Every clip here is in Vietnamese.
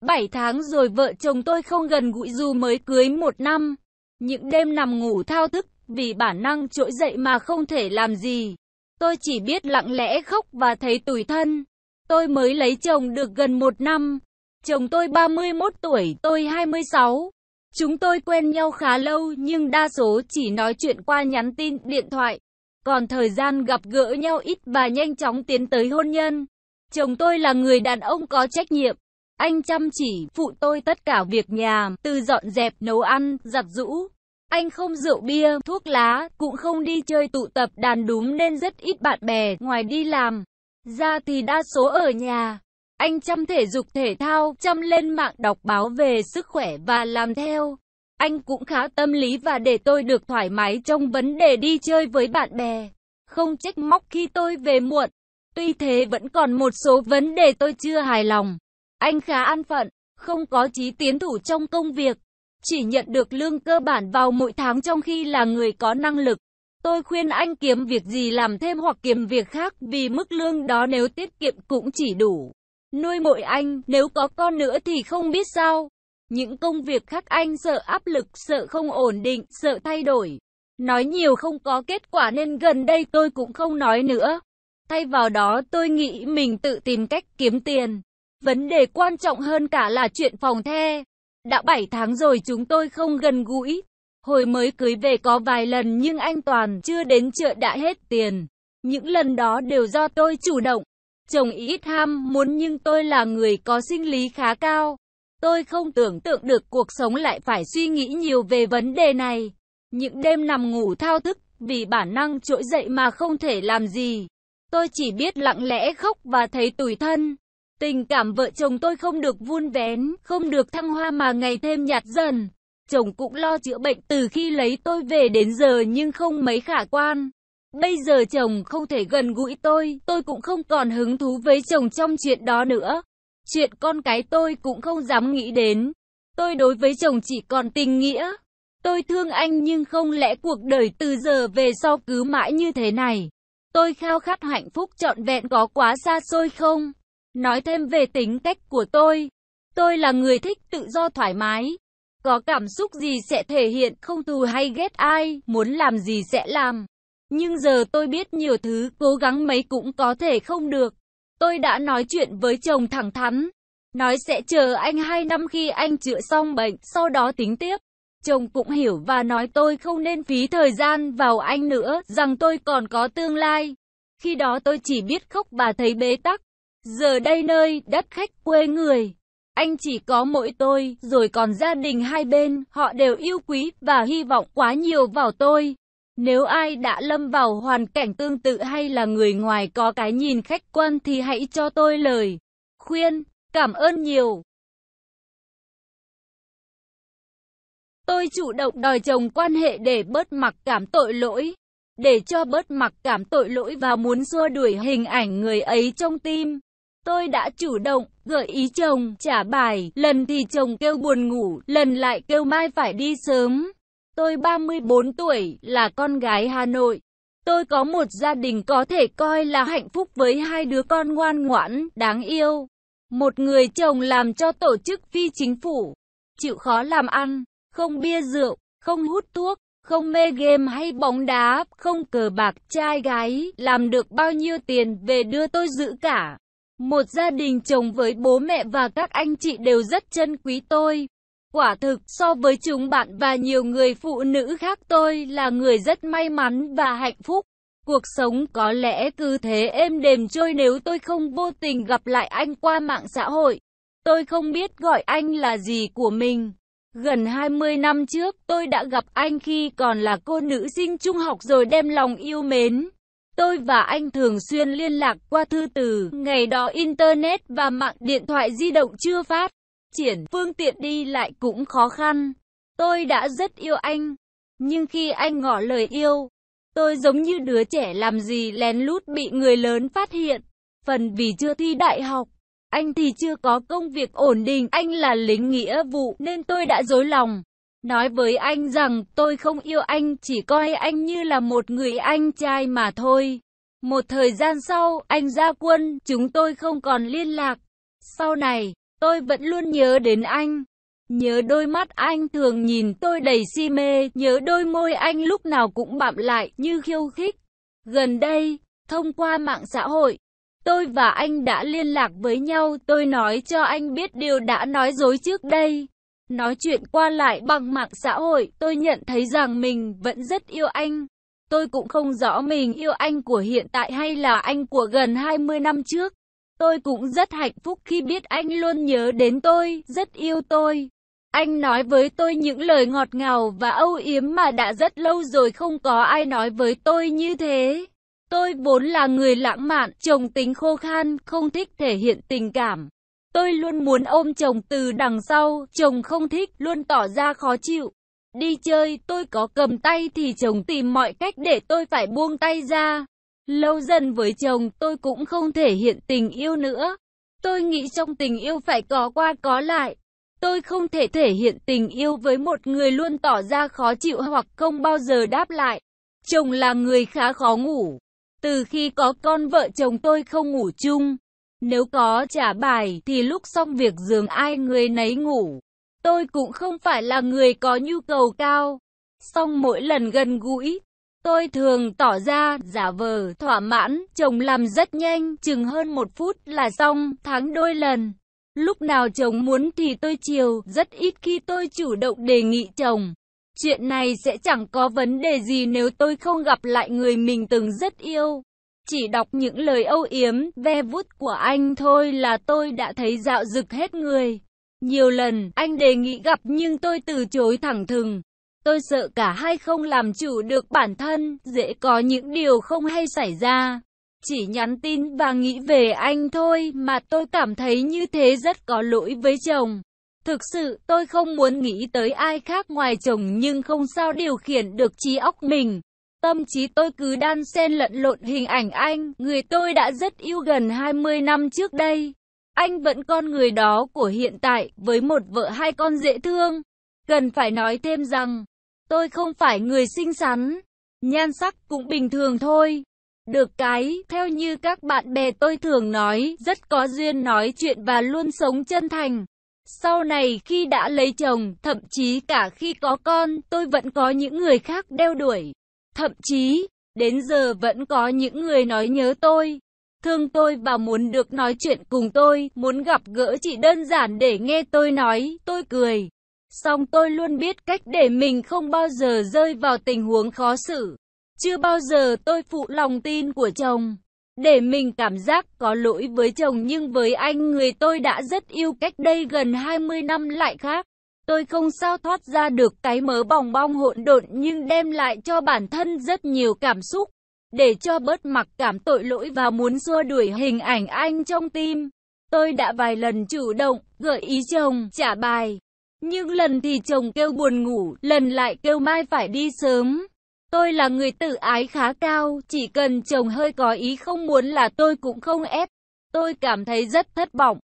7 tháng rồi vợ chồng tôi không gần gũi dù mới cưới một năm. Những đêm nằm ngủ thao thức, vì bản năng trỗi dậy mà không thể làm gì. Tôi chỉ biết lặng lẽ khóc và thấy tủi thân. Tôi mới lấy chồng được gần một năm. Chồng tôi 31 tuổi, tôi 26. Chúng tôi quen nhau khá lâu nhưng đa số chỉ nói chuyện qua nhắn tin, điện thoại. Còn thời gian gặp gỡ nhau ít và nhanh chóng tiến tới hôn nhân. Chồng tôi là người đàn ông có trách nhiệm. Anh chăm chỉ, phụ tôi tất cả việc nhà, từ dọn dẹp, nấu ăn, giặt giũ. Anh không rượu bia, thuốc lá, cũng không đi chơi tụ tập đàn đúng nên rất ít bạn bè, ngoài đi làm. Ra thì đa số ở nhà. Anh chăm thể dục thể thao, chăm lên mạng đọc báo về sức khỏe và làm theo. Anh cũng khá tâm lý và để tôi được thoải mái trong vấn đề đi chơi với bạn bè. Không trách móc khi tôi về muộn. Tuy thế vẫn còn một số vấn đề tôi chưa hài lòng. Anh khá an phận, không có chí tiến thủ trong công việc, chỉ nhận được lương cơ bản vào mỗi tháng trong khi là người có năng lực. Tôi khuyên anh kiếm việc gì làm thêm hoặc kiếm việc khác vì mức lương đó nếu tiết kiệm cũng chỉ đủ. Nuôi mỗi anh, nếu có con nữa thì không biết sao. Những công việc khác anh sợ áp lực, sợ không ổn định, sợ thay đổi. Nói nhiều không có kết quả nên gần đây tôi cũng không nói nữa. Thay vào đó tôi nghĩ mình tự tìm cách kiếm tiền. Vấn đề quan trọng hơn cả là chuyện phòng the. Đã 7 tháng rồi chúng tôi không gần gũi. Hồi mới cưới về có vài lần nhưng anh Toàn chưa đến chợ đã hết tiền. Những lần đó đều do tôi chủ động. Chồng ít ham muốn nhưng tôi là người có sinh lý khá cao. Tôi không tưởng tượng được cuộc sống lại phải suy nghĩ nhiều về vấn đề này. Những đêm nằm ngủ thao thức vì bản năng trỗi dậy mà không thể làm gì. Tôi chỉ biết lặng lẽ khóc và thấy tủi thân. Tình cảm vợ chồng tôi không được vun vén, không được thăng hoa mà ngày thêm nhạt dần. Chồng cũng lo chữa bệnh từ khi lấy tôi về đến giờ nhưng không mấy khả quan. Bây giờ chồng không thể gần gũi tôi, tôi cũng không còn hứng thú với chồng trong chuyện đó nữa. Chuyện con cái tôi cũng không dám nghĩ đến. Tôi đối với chồng chỉ còn tình nghĩa. Tôi thương anh nhưng không lẽ cuộc đời từ giờ về sau cứ mãi như thế này. Tôi khao khát hạnh phúc trọn vẹn có quá xa xôi không? Nói thêm về tính cách của tôi, tôi là người thích tự do thoải mái. Có cảm xúc gì sẽ thể hiện, không thù hay ghét ai, muốn làm gì sẽ làm. Nhưng giờ tôi biết nhiều thứ, cố gắng mấy cũng có thể không được. Tôi đã nói chuyện với chồng thẳng thắn, nói sẽ chờ anh 2 năm khi anh chữa xong bệnh, sau đó tính tiếp. Chồng cũng hiểu và nói tôi không nên phí thời gian vào anh nữa, rằng tôi còn có tương lai. Khi đó tôi chỉ biết khóc và thấy bế tắc. Giờ đây nơi đất khách quê người, anh chỉ có mỗi tôi, rồi còn gia đình hai bên, họ đều yêu quý và hy vọng quá nhiều vào tôi. Nếu ai đã lâm vào hoàn cảnh tương tự hay là người ngoài có cái nhìn khách quan thì hãy cho tôi lời khuyên. Cảm ơn nhiều. Tôi chủ động đòi chồng quan hệ để bớt mặc cảm tội lỗi, để cho bớt mặc cảm tội lỗi và muốn xua đuổi hình ảnh người ấy trong tim. Tôi đã chủ động, gợi ý chồng trả bài, lần thì chồng kêu buồn ngủ, lần lại kêu mai phải đi sớm. Tôi 34 tuổi, là con gái Hà Nội. Tôi có một gia đình có thể coi là hạnh phúc với hai đứa con ngoan ngoãn, đáng yêu. Một người chồng làm cho tổ chức phi chính phủ, chịu khó làm ăn, không bia rượu, không hút thuốc, không mê game hay bóng đá, không cờ bạc, trai gái, làm được bao nhiêu tiền về đưa tôi giữ cả. Một gia đình chồng với bố mẹ và các anh chị đều rất trân quý tôi. Quả thực, so với chúng bạn và nhiều người phụ nữ khác tôi là người rất may mắn và hạnh phúc. Cuộc sống có lẽ cứ thế êm đềm trôi nếu tôi không vô tình gặp lại anh qua mạng xã hội. Tôi không biết gọi anh là gì của mình. Gần 20 năm trước, tôi đã gặp anh khi còn là cô nữ sinh trung học rồi đem lòng yêu mến. Tôi và anh thường xuyên liên lạc qua thư từ, ngày đó Internet và mạng điện thoại di động chưa phát. Triển phương tiện đi lại cũng khó khăn. Tôi đã rất yêu anh, nhưng khi anh ngỏ lời yêu, tôi giống như đứa trẻ làm gì lén lút bị người lớn phát hiện. Phần vì chưa thi đại học, anh thì chưa có công việc ổn định, anh là lính nghĩa vụ nên tôi đã dối lòng. Nói với anh rằng tôi không yêu anh, chỉ coi anh như là một người anh trai mà thôi. Một thời gian sau, anh ra quân, chúng tôi không còn liên lạc. Sau này, tôi vẫn luôn nhớ đến anh. Nhớ đôi mắt anh thường nhìn tôi đầy si mê, nhớ đôi môi anh lúc nào cũng bặm lại như khiêu khích. Gần đây, thông qua mạng xã hội, tôi và anh đã liên lạc với nhau, tôi nói cho anh biết điều đã nói dối trước đây. Nói chuyện qua lại bằng mạng xã hội, tôi nhận thấy rằng mình vẫn rất yêu anh. Tôi cũng không rõ mình yêu anh của hiện tại hay là anh của gần 20 năm trước. Tôi cũng rất hạnh phúc khi biết anh luôn nhớ đến tôi, rất yêu tôi. Anh nói với tôi những lời ngọt ngào và âu yếm mà đã rất lâu rồi không có ai nói với tôi như thế. Tôi vốn là người lãng mạn, trồng tính khô khan, không thích thể hiện tình cảm. Tôi luôn muốn ôm chồng từ đằng sau, chồng không thích, luôn tỏ ra khó chịu. Đi chơi, tôi có cầm tay thì chồng tìm mọi cách để tôi phải buông tay ra. Lâu dần với chồng tôi cũng không thể hiện tình yêu nữa. Tôi nghĩ trong tình yêu phải có qua có lại. Tôi không thể thể hiện tình yêu với một người luôn tỏ ra khó chịu hoặc không bao giờ đáp lại. Chồng là người khá khó ngủ. Từ khi có con vợ chồng tôi không ngủ chung. Nếu có trả bài thì lúc xong việc giường ai người nấy ngủ. Tôi cũng không phải là người có nhu cầu cao. Xong mỗi lần gần gũi, tôi thường tỏ ra giả vờ thỏa mãn, chồng làm rất nhanh, chừng hơn một phút là xong, tháng đôi lần. Lúc nào chồng muốn thì tôi chiều, rất ít khi tôi chủ động đề nghị chồng. Chuyện này sẽ chẳng có vấn đề gì nếu tôi không gặp lại người mình từng rất yêu. Chỉ đọc những lời âu yếm, ve vuốt của anh thôi là tôi đã thấy dạo rực hết người. Nhiều lần, anh đề nghị gặp nhưng tôi từ chối thẳng thừng. Tôi sợ cả hai không làm chủ được bản thân, dễ có những điều không hay xảy ra. Chỉ nhắn tin và nghĩ về anh thôi mà tôi cảm thấy như thế rất có lỗi với chồng. Thực sự, tôi không muốn nghĩ tới ai khác ngoài chồng nhưng không sao điều khiển được trí óc mình. Tâm trí tôi cứ đan xen lẫn lộn hình ảnh anh, người tôi đã rất yêu gần 20 năm trước đây. Anh vẫn con người đó của hiện tại, với một vợ hai con dễ thương. Cần phải nói thêm rằng, tôi không phải người xinh xắn, nhan sắc cũng bình thường thôi. Được cái, theo như các bạn bè tôi thường nói, rất có duyên nói chuyện và luôn sống chân thành. Sau này khi đã lấy chồng, thậm chí cả khi có con, tôi vẫn có những người khác đeo đuổi. Thậm chí, đến giờ vẫn có những người nói nhớ tôi, thương tôi và muốn được nói chuyện cùng tôi, muốn gặp gỡ chỉ đơn giản để nghe tôi nói, tôi cười. Song tôi luôn biết cách để mình không bao giờ rơi vào tình huống khó xử. Chưa bao giờ tôi phụ lòng tin của chồng. Để mình cảm giác có lỗi với chồng nhưng với anh người tôi đã rất yêu cách đây gần 20 năm lại khác. Tôi không sao thoát ra được cái mớ bong bong hỗn độn nhưng đem lại cho bản thân rất nhiều cảm xúc, để cho bớt mặc cảm tội lỗi và muốn xua đuổi hình ảnh anh trong tim. Tôi đã vài lần chủ động, gợi ý chồng, trả bài. Nhưng lần thì chồng kêu buồn ngủ, lần lại kêu mai phải đi sớm. Tôi là người tự ái khá cao, chỉ cần chồng hơi có ý không muốn là tôi cũng không ép. Tôi cảm thấy rất thất vọng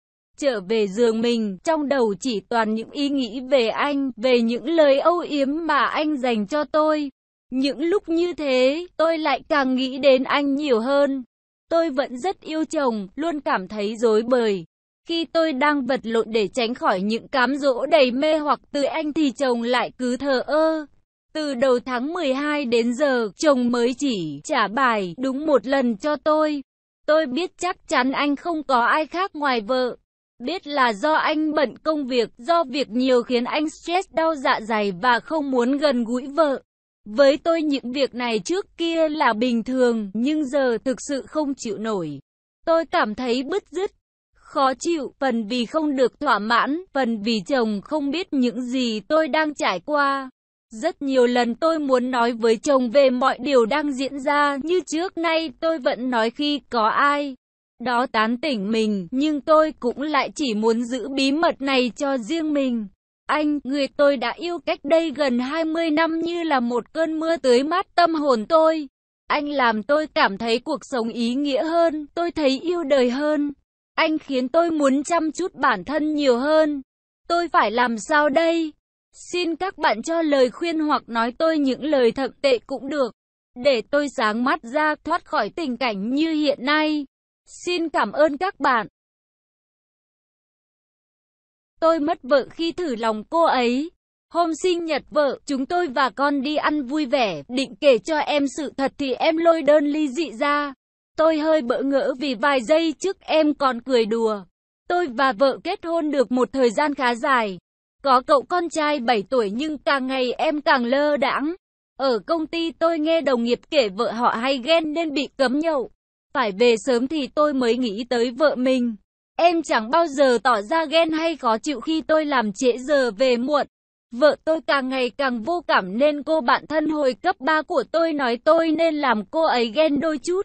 trở về giường mình, trong đầu chỉ toàn những ý nghĩ về anh, về những lời âu yếm mà anh dành cho tôi. Những lúc như thế, tôi lại càng nghĩ đến anh nhiều hơn. Tôi vẫn rất yêu chồng, luôn cảm thấy dối bời. Khi tôi đang vật lộn để tránh khỏi những cám dỗ đầy mê hoặc từ anh thì chồng lại cứ thờ ơ. Từ đầu tháng 12 đến giờ, chồng mới chỉ trả bài đúng một lần cho tôi. Tôi biết chắc chắn anh không có ai khác ngoài vợ. Biết là do anh bận công việc, do việc nhiều khiến anh stress đau dạ dày và không muốn gần gũi vợ. Với tôi những việc này trước kia là bình thường, nhưng giờ thực sự không chịu nổi. Tôi cảm thấy bứt rứt, khó chịu, phần vì không được thỏa mãn, phần vì chồng không biết những gì tôi đang trải qua. Rất nhiều lần tôi muốn nói với chồng về mọi điều đang diễn ra, như trước nay tôi vẫn nói khi có ai đó tán tỉnh mình, nhưng tôi cũng lại chỉ muốn giữ bí mật này cho riêng mình. Anh, người tôi đã yêu cách đây gần 20 năm như là một cơn mưa tưới mát tâm hồn tôi. Anh làm tôi cảm thấy cuộc sống ý nghĩa hơn, tôi thấy yêu đời hơn. Anh khiến tôi muốn chăm chút bản thân nhiều hơn. Tôi phải làm sao đây? Xin các bạn cho lời khuyên hoặc nói tôi những lời thậm tệ cũng được. Để tôi sáng mắt ra thoát khỏi tình cảnh như hiện nay. Xin cảm ơn các bạn. Tôi mất vợ khi thử lòng cô ấy. Hôm sinh nhật vợ, chúng tôi và con đi ăn vui vẻ, định kể cho em sự thật thì em lôi đơn ly dị ra. Tôi hơi bỡ ngỡ vì vài giây trước em còn cười đùa. Tôi và vợ kết hôn được một thời gian khá dài. Có cậu con trai 7 tuổi nhưng càng ngày em càng lơ đãng. Ở công ty tôi nghe đồng nghiệp kể vợ họ hay ghen nên bị cấm nhậu. Phải về sớm thì tôi mới nghĩ tới vợ mình. Em chẳng bao giờ tỏ ra ghen hay khó chịu khi tôi làm trễ giờ về muộn. Vợ tôi càng ngày càng vô cảm nên cô bạn thân hồi cấp 3 của tôi nói tôi nên làm cô ấy ghen đôi chút.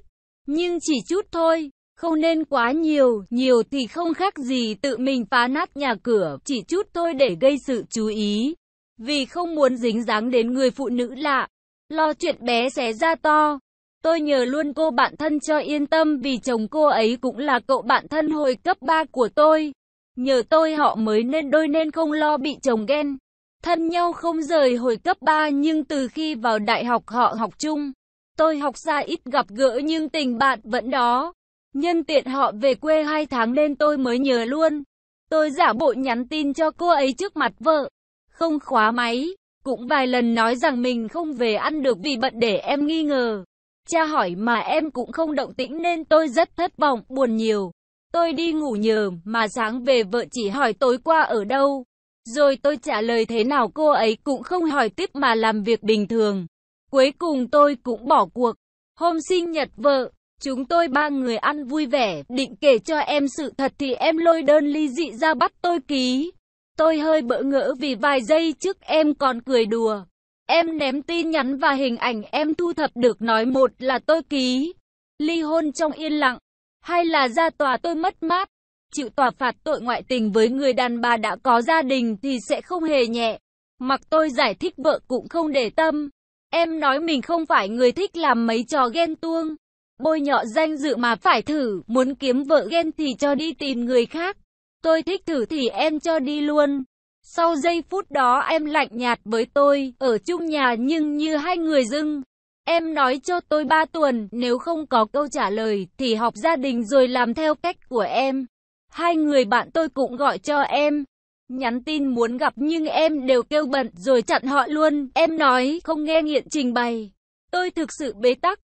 Nhưng chỉ chút thôi, không nên quá nhiều, nhiều thì không khác gì tự mình phá nát nhà cửa, chỉ chút thôi để gây sự chú ý. Vì không muốn dính dáng đến người phụ nữ lạ, lo chuyện bé xé ra to. Tôi nhờ luôn cô bạn thân cho yên tâm vì chồng cô ấy cũng là cậu bạn thân hồi cấp 3 của tôi. Nhờ tôi họ mới nên đôi nên không lo bị chồng ghen. Thân nhau không rời hồi cấp 3 nhưng từ khi vào đại học họ học chung. Tôi học xa ít gặp gỡ nhưng tình bạn vẫn đó. Nhân tiện họ về quê hai tháng nên tôi mới nhờ luôn. Tôi giả bộ nhắn tin cho cô ấy trước mặt vợ. Không khóa máy. Cũng vài lần nói rằng mình không về ăn được vì bận để em nghi ngờ. Cha hỏi mà em cũng không động tĩnh nên tôi rất thất vọng, buồn nhiều. Tôi đi ngủ nhờ, mà sáng về vợ chỉ hỏi tối qua ở đâu. Rồi tôi trả lời thế nào cô ấy cũng không hỏi tiếp mà làm việc bình thường. Cuối cùng tôi cũng bỏ cuộc. Hôm sinh nhật vợ, chúng tôi ba người ăn vui vẻ, định kể cho em sự thật thì em lôi đơn ly dị ra bắt tôi ký. Tôi hơi bỡ ngỡ vì vài giây trước em còn cười đùa. Em ném tin nhắn và hình ảnh em thu thập được nói một là tôi ký. Ly hôn trong yên lặng. Hay là ra tòa tôi mất mát. Chịu tòa phạt tội ngoại tình với người đàn bà đã có gia đình thì sẽ không hề nhẹ. Mặc tôi giải thích vợ cũng không để tâm. Em nói mình không phải người thích làm mấy trò ghen tuông. Bôi nhọ danh dự mà phải thử, muốn kiếm vợ ghen thì cho đi tìm người khác. Tôi thích thử thì em cho đi luôn. Sau giây phút đó em lạnh nhạt với tôi, ở chung nhà nhưng như hai người dưng. Em nói cho tôi ba tuần, nếu không có câu trả lời thì học gia đình rồi làm theo cách của em. Hai người bạn tôi cũng gọi cho em, nhắn tin muốn gặp nhưng em đều kêu bận rồi chặn họ luôn. Em nói không nghe nghiện trình bày. Tôi thực sự bế tắc,